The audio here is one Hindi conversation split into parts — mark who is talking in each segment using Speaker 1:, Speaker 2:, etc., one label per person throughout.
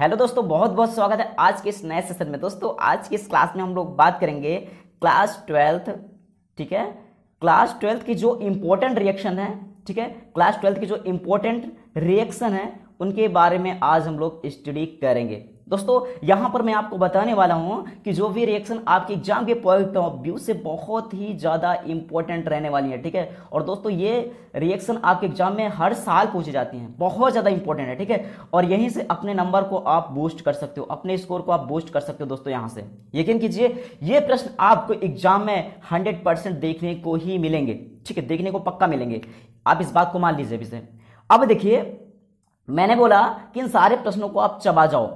Speaker 1: हेलो दोस्तों बहुत बहुत स्वागत है आज के इस नए सेशन में दोस्तों आज की इस क्लास में हम लोग बात करेंगे क्लास ट्वेल्थ ठीक है क्लास ट्वेल्थ की जो इम्पोर्टेंट रिएक्शन है ठीक है क्लास ट्वेल्थ की जो इम्पोर्टेंट रिएक्शन है उनके बारे में आज हम लोग स्टडी करेंगे दोस्तों यहां पर मैं आपको बताने वाला हूं कि जो भी रिएक्शन आपके एग्जाम के पॉइंट ऑफ व्यू से बहुत ही ज़्यादा इंपॉर्टेंट रहने वाली है ठीक है और दोस्तों ये रिएक्शन आपके एग्जाम में हर साल पूछे जाती हैं बहुत ज़्यादा इंपॉर्टेंट है ठीक है और यहीं से अपने नंबर को आप बूस्ट कर सकते हो अपने स्कोर को आप बूस्ट कर सकते हो दोस्तों यहां से यकीन कीजिए ये प्रश्न आपको एग्जाम में हंड्रेड देखने को ही मिलेंगे ठीक है देखने को पक्का मिलेंगे आप इस बात को मान लीजिए अभी से अब देखिए मैंने बोला कि इन सारे प्रश्नों को आप चबा जाओ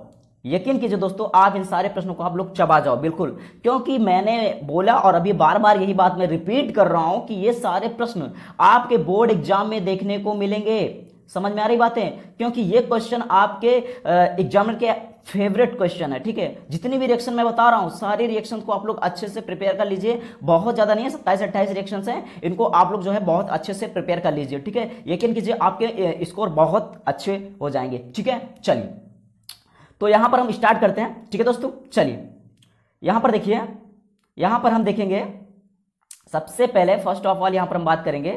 Speaker 1: यकीन कीजिए दोस्तों आप इन सारे प्रश्नों को आप लोग चबा जाओ बिल्कुल क्योंकि मैंने बोला और अभी बार बार यही बात मैं रिपीट कर रहा हूं कि ये सारे प्रश्न आपके बोर्ड एग्जाम में देखने को मिलेंगे समझ में आ रही बातें क्योंकि ये क्वेश्चन आपके एग्जामिनर के फेवरेट क्वेश्चन है ठीक है जितनी भी रिएक्शन मैं बता रहा हूं सारे रिएक्शन को आप लोग अच्छे से प्रिपेयर कर लीजिए बहुत ज़्यादा नहीं है सत्ताईस अट्ठाईस रिएक्शन हैं इनको आप लोग जो है बहुत अच्छे से प्रिपेयर कर लीजिए ठीक है यकीन कीजिए आपके स्कोर बहुत अच्छे हो जाएंगे ठीक है चलिए तो यहाँ पर हम स्टार्ट करते हैं ठीक है दोस्तों चलिए यहाँ पर देखिए यहाँ पर हम देखेंगे सबसे पहले फर्स्ट ऑफ ऑल यहाँ पर हम बात करेंगे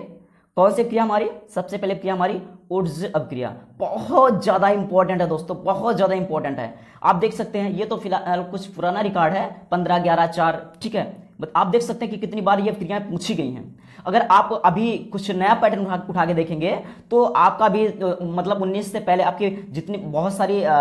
Speaker 1: कौन सी क्रिया हमारी सबसे पहले क्रिया हमारी उर्ज अभिक्रिया बहुत ज़्यादा इंपॉर्टेंट है दोस्तों बहुत ज़्यादा इंपॉर्टेंट है आप देख सकते हैं ये तो फिलहाल कुछ पुराना रिकॉर्ड है पंद्रह ग्यारह चार ठीक है आप देख सकते हैं कि कितनी बार ये क्रियाएं पूछी गई हैं अगर आप अभी कुछ नया पैटर्न उठा, उठा के देखेंगे तो आपका भी मतलब उन्नीस से पहले आपकी जितनी बहुत सारी आ,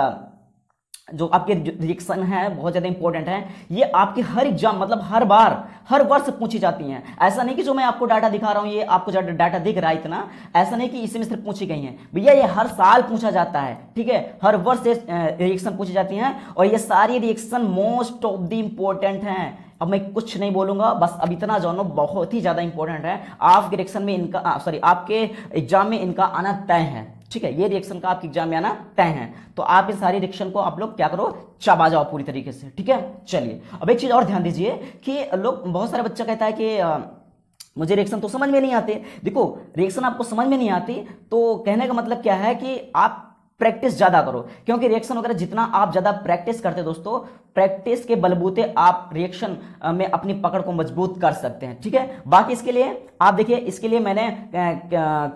Speaker 1: जो आपके रिएक्शन है बहुत ज़्यादा इंपॉर्टेंट है ये आपके हर एग्जाम मतलब हर बार हर वर्ष पूछी जाती हैं ऐसा नहीं कि जो मैं आपको डाटा दिखा रहा हूँ ये आपको डाटा दिख रहा है इतना ऐसा नहीं कि इसमें सिर्फ पूछी गई है भैया ये हर साल पूछा जाता है ठीक है हर वर्ष रिएक्शन पूछी जाती है और ये सारी reaction most of the important है अब मैं कुछ नहीं बोलूंगा बस अब इतना जानो बहुत ही ज़्यादा इंपॉर्टेंट है आपके रिएक्शन में इनका सॉरी आपके एग्जाम में इनका आना तय है ठीक है ये रिएक्शन का आपके एग्जाम में आना तय है तो आप इन सारी रिएक्शन को आप लोग क्या करो चबा जाओ पूरी तरीके से ठीक है चलिए अब एक चीज़ और ध्यान दीजिए कि लोग बहुत सारे बच्चा कहता है कि मुझे रिएक्शन तो समझ में नहीं आते देखो रिएक्शन आपको समझ में नहीं आती तो कहने का मतलब क्या है कि आप प्रैक्टिस ज़्यादा करो क्योंकि रिएक्शन वगैरह जितना आप ज़्यादा प्रैक्टिस करते दोस्तों प्रैक्टिस के बलबूते आप रिएक्शन में अपनी पकड़ को मजबूत कर सकते हैं ठीक है बाकी इसके लिए आप देखिए इसके लिए मैंने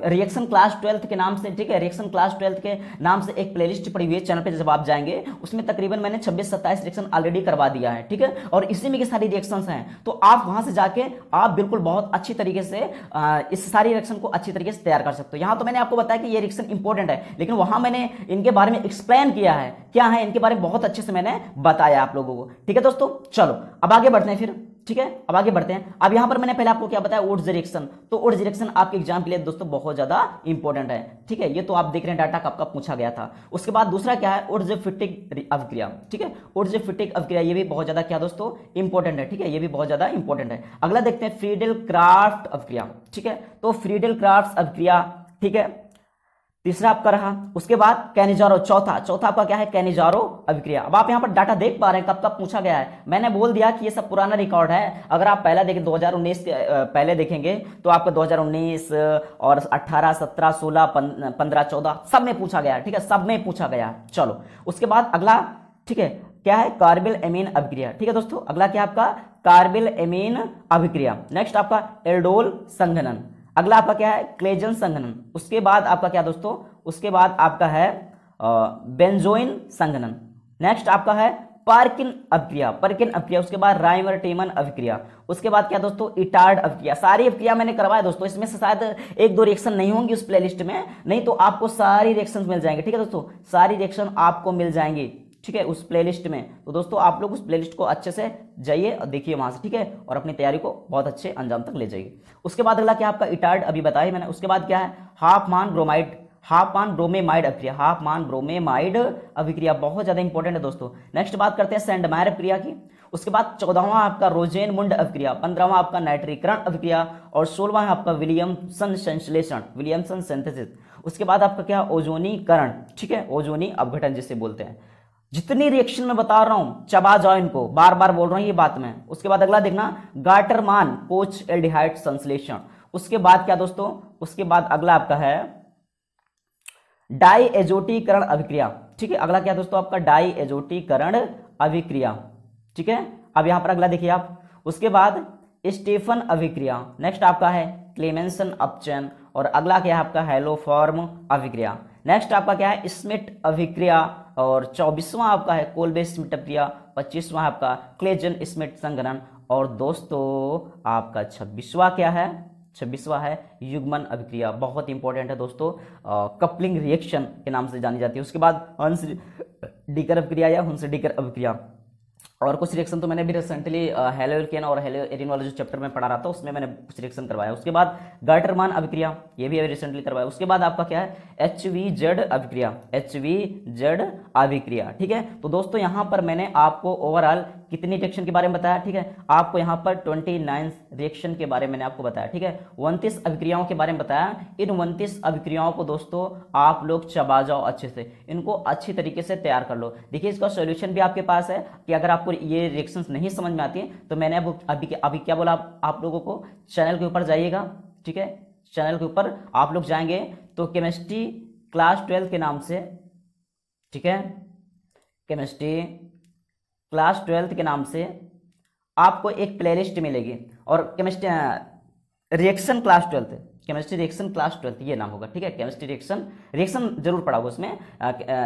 Speaker 1: रिएक्शन क्लास ट्वेल्थ के नाम से ठीक है रिएक्शन क्लास ट्वेल्थ के नाम से एक प्लेलिस्ट पड़ी हुई है चैनल पे जब आप जाएंगे उसमें तकरीबन मैंने छब्बीस सत्ताईस रिएक्शन ऑलरेडी करवा दिया है ठीक है और इसी में के सारी रिएक्शन हैं तो आप वहां से जाके आप बिल्कुल बहुत अच्छी तरीके से इस सारी रिएक्शन को अच्छी तरीके से तैयार कर सकते हो यहाँ तो मैंने आपको बताया कि ये रिएक्शन इंपॉर्टेंट है लेकिन वहां मैंने इनके बारे में एक्सप्लेन किया है क्या है इनके बारे में बहुत अच्छे से मैंने बताया आप लोगों को ठीक है दोस्तों चलो अब आगे बढ़ते हैं फिर ठीक है अब आगे बढ़ते हैं अब यहां पर मैंने पहले आपको क्या बताया ओड डिरेक्शन तो ओड डिरेक्शन आपके एग्जाम के लिए दोस्तों बहुत ज़्यादा इंपॉर्टेंट है ठीक है ये तो आप देख रहे हैं डाटा कब कब पूछा गया था उसके बाद दूसरा क्या है फिटिक अवक्रिया ठीक है फिटिक अवक्रिया ये भी बहुत ज़्यादा क्या दोस्तों इंपॉर्टेंट है ठीक है ये भी बहुत ज़्यादा इंपॉर्टेंट है अगला देखते हैं फ्रीडल क्राफ्ट अवक्रिया ठीक है तो फ्रीडल क्राफ्ट अवक्रिया ठीक है तीसरा आपका रहा उसके बाद कैनिजारो चौथा चौथा आपका क्या है कैनिजारो अभिक्रिया अब आप यहाँ पर डाटा देख पा रहे हैं कब कब पूछा गया है मैंने बोल दिया कि ये सब पुराना रिकॉर्ड है अगर आप पहला देखें 2019 के पहले देखेंगे तो आपका 2019 और 18 17 16 15 14 सब में पूछा गया ठीक है सब में पूछा गया चलो उसके बाद अगला ठीक है क्या है कार्बिल एमीन अभिक्रिया ठीक है दोस्तों अगला क्या आपका कार्बिल एमीन अभिक्रिया नेक्स्ट आपका एल्डोल संघनन अगला आपका क्या है क्लेजन संघनन उसके बाद आपका क्या दोस्तों उसके बाद आपका है बेंजोइन संघनन नेक्स्ट आपका है पार्किन अभिक्रिया पार्किन अभिक्रिया उसके बाद राइमर टेमन अभिक्रिया उसके बाद क्या दोस्तों इटार्ड अभिक्रिया सारी अभिक्रिया मैंने करवाया दोस्तों इसमें से शायद एक दो रिएक्शन नहीं होंगी उस प्लेलिस्ट में नहीं तो आपको सारी रिएक्शन मिल जाएंगे ठीक है दोस्तों सारी रिएक्शन आपको मिल जाएंगे ठीक है उस प्लेलिस्ट में तो दोस्तों आप लोग उस प्लेलिस्ट को अच्छे से जाइए और देखिए वहाँ से ठीक है और अपनी तैयारी को बहुत अच्छे अंजाम तक ले जाइए उसके बाद अगला क्या आपका इटार्ड अभी बताया मैंने उसके बाद क्या है Hofmann bromide Hofmann bromamide अभिक्रिया हाफ मान ब्रोमेमाइड अभिक्रिया बहुत ज़्यादा इंपॉर्टेंट है दोस्तों नेक्स्ट बात करते हैं सेंडमायर अभिक्रिया की उसके बाद चौदहवा आपका रोजेन मुंड अभिक्रिया पंद्रहवा आपका नाइट्रीकरण अभिक्रिया और सोलवा है आपका विलियमसन संश्लेषण विलियमसन सिंथेसिस उसके बाद आपका क्या ओजोनीकरण ठीक है ओजोनी अवघटन जिसे बोलते हैं जितनी रिएक्शन में बता रहा हूं चबा जॉइन को बार बार बोल रहा हूं ये बात में उसके बाद अगला देखना गाटरमान पोच एल्डिहाइड संश्लेषण उसके बाद क्या दोस्तों उसके बाद अगला आपका है डाई एजोटीकरण अभिक्रिया ठीक है अगला क्या दोस्तों आपका डाई एजोटीकरण अभिक्रिया ठीक है अब यहां पर अगला देखिए आप उसके बाद स्टेफन अभिक्रिया नेक्स्ट आपका है क्लेमेंसन अपचन और अगला क्या है आपका हेलोफॉर्म अभिक्रिया नेक्स्ट आपका क्या है स्मिट अभिक्रिया और चौबीसवां आपका है कोलबे स्मिट प्रक्रिया पच्चीसवां आपका क्लेजन स्मिट संग्रहण और दोस्तों आपका छब्बीसवा क्या है छब्बीसवा है युग्मन अभिक्रिया बहुत इंपॉर्टेंट है दोस्तों आ, कपलिंग रिएक्शन के नाम से जानी जाती है उसके बाद हंस डीकर अभिक्रिया या हंस डीकर अभिक्रिया और कुछ रिएक्शन तो मैंने भी रिसेंटली हेलो एल्केन और हेलो एरिन वाला जो चैप्टर में पढ़ा रहा था उसमें मैंने कुछ रिएक्शन करवाया उसके बाद गर्टरमान अभिक्रिया ये भी अभी रिसेंटली करवाया उसके बाद आपका क्या है एच वी जेड अभिक्रिया एच वी जेड अभिक्रिया ठीक है तो दोस्तों यहाँ पर मैंने आपको ओवरऑल कितनी रिएक्शन के बारे में बताया ठीक है आपको यहाँ पर ट्वेंटी नाइन रिएक्शन के बारे में मैंने आपको बताया ठीक है उनतीस अभिक्रियाओं के बारे में बताया इन उनतीस अभिक्रियाओं को दोस्तों आप लोग चबा जाओ अच्छे से इनको अच्छी तरीके से तैयार कर लो देखिए इसका सोल्यूशन भी आपके पास है कि अगर आप आपको ये रिएक्शन नहीं समझ में आती है तो मैंने अब अभी अभी क्या बोला आप, लोगों को चैनल के ऊपर जाइएगा ठीक है चैनल के ऊपर आप लोग जाएंगे तो केमिस्ट्री क्लास ट्वेल्व के नाम से ठीक है केमिस्ट्री क्लास ट्वेल्थ के नाम से आपको एक प्लेलिस्ट मिलेगी और chemistry reaction class twelfth chemistry reaction class twelfth ये नाम होगा ठीक है केमिस्ट्री रिएक्शन रिएक्शन जरूर पढ़ा होगा उसमें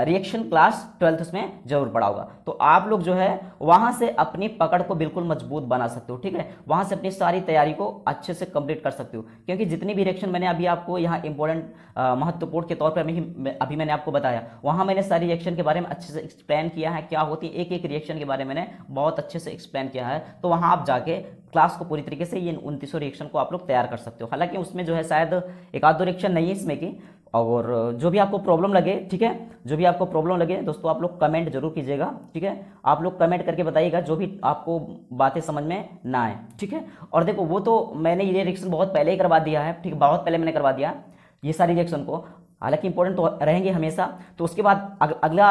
Speaker 1: रिएक्शन क्लास ट्वेल्थ उसमें जरूर पढ़ा होगा तो आप लोग जो है वहां से अपनी पकड़ को बिल्कुल मजबूत बना सकते हो ठीक है वहाँ से अपनी सारी तैयारी को अच्छे से कंप्लीट कर सकते हो क्योंकि जितनी भी रिएक्शन मैंने अभी आपको यहाँ इंपॉर्टेंट महत्वपूर्ण के तौर पर अभी मैंने आपको बताया वहाँ मैंने सारी रिएक्शन के बारे में अच्छे से एक्सप्लेन किया है क्या होती है एक एक रिएक्शन के बारे में मैंने बहुत अच्छे से एक्सप्लेन किया है तो वहाँ आप जाके क्लास को पूरी तरीके से ये उनतीसों रिएक्शन को आप लोग तैयार कर सकते हो हालांकि उसमें जो है शायद एक आध दो रिएक्शन नहीं है इसमें की और जो भी आपको प्रॉब्लम लगे ठीक है जो भी आपको प्रॉब्लम लगे दोस्तों आप लोग कमेंट जरूर कीजिएगा ठीक है आप लोग कमेंट करके बताइएगा जो भी आपको बातें समझ में ना आए ठीक है और देखो वो तो मैंने ये रिएक्शन बहुत पहले ही करवा दिया है ठीक है बहुत पहले मैंने करवा दिया ये सारी रिएक्शन को हालांकि इंपॉर्टेंट तो रहेंगे हमेशा तो उसके बाद अग, अगला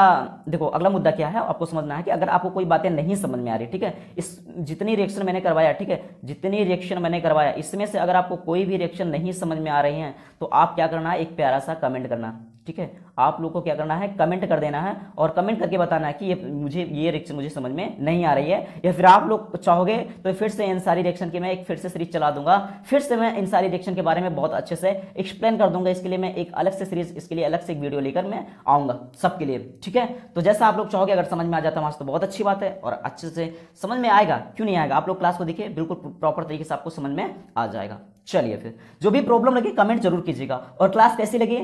Speaker 1: देखो अगला मुद्दा क्या है आपको समझना है कि अगर आपको कोई बातें नहीं समझ में आ रही ठीक है इस जितनी रिएक्शन मैंने करवाया ठीक है जितनी रिएक्शन मैंने करवाया इसमें से अगर आपको कोई भी रिएक्शन नहीं समझ में आ रही हैं तो आप क्या करना है एक प्यारा सा कमेंट करना ठीक है आप लोग को क्या करना है कमेंट कर देना है और कमेंट करके बताना है कि ये मुझे ये रिएक्शन मुझे समझ में नहीं आ रही है या फिर आप लोग चाहोगे तो फिर से इन सारी रिएक्शन की मैं एक फिर से सीरीज चला दूंगा फिर से मैं इन सारी रिएक्शन के बारे में बहुत अच्छे से एक्सप्लेन कर दूंगा इसके लिए मैं एक अलग से सीरीज इसके लिए अलग से एक वीडियो लेकर मैं आऊँगा सबके लिए ठीक है तो जैसा आप लोग चाहोगे अगर समझ में आ जाता वहाँ तो बहुत अच्छी बात है और अच्छे से समझ में आएगा क्यों नहीं आएगा आप लोग क्लास को देखिए बिल्कुल प्रॉपर तरीके से आपको समझ में आ जाएगा चलिए फिर जो भी प्रॉब्लम लगे कमेंट जरूर कीजिएगा और क्लास कैसी लगी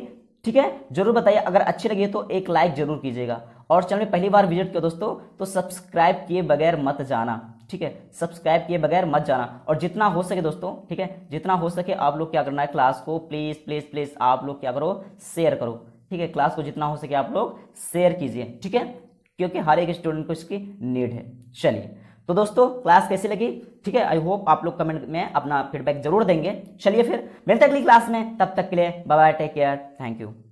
Speaker 1: ठीक है जरूर बताइए अगर अच्छी लगी तो एक लाइक जरूर कीजिएगा और चैनल में पहली बार विजिट किया दोस्तों तो सब्सक्राइब किए बगैर मत जाना ठीक है सब्सक्राइब किए बगैर मत जाना और जितना हो सके दोस्तों ठीक है जितना हो सके आप लोग क्या करना है क्लास को प्लीज़ प्लीज़ प्लीज़ आप लोग क्या करो शेयर करो ठीक है क्लास को जितना हो सके आप लोग शेयर कीजिए ठीक है क्योंकि हर एक स्टूडेंट को इसकी नीड है चलिए तो दोस्तों क्लास कैसी लगी ठीक है आई होप आप लोग कमेंट में अपना फीडबैक जरूर देंगे चलिए फिर मिलते अगली क्लास में तब तक के लिए bye take care thank you